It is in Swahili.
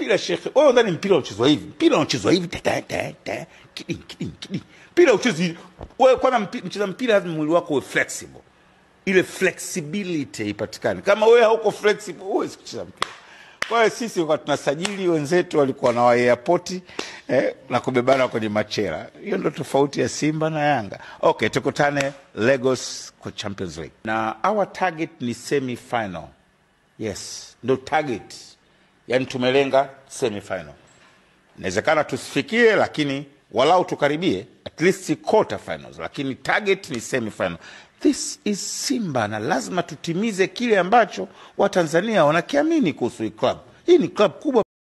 mpira shekhe, wewe ndani mpira unachezwa hivi, mpira unachezwa hivi ta ta ta kidi kidi kidi, mpira uchezi wewe. Kwanza mcheza mpira lazima mwili wako uwe flexible, ile flexibility ipatikane. Kama wewe hauko flexible, huwezi kucheza mpira. Kwa hiyo sisi kwa tunasajili wenzetu walikuwa na airport eh, na kubebana kwenye machela. Hiyo ndio tofauti ya Simba na Yanga. Okay, tukutane Lagos kwa Champions League, na our target ni semi final. Yes, ndio target yani tumelenga semifinal. Inawezekana tusifikie, lakini walau tukaribie at least quarter finals, lakini target ni semifinal. This is Simba na lazima tutimize kile ambacho Watanzania wanakiamini kuhusu hii club. Hii ni club kubwa.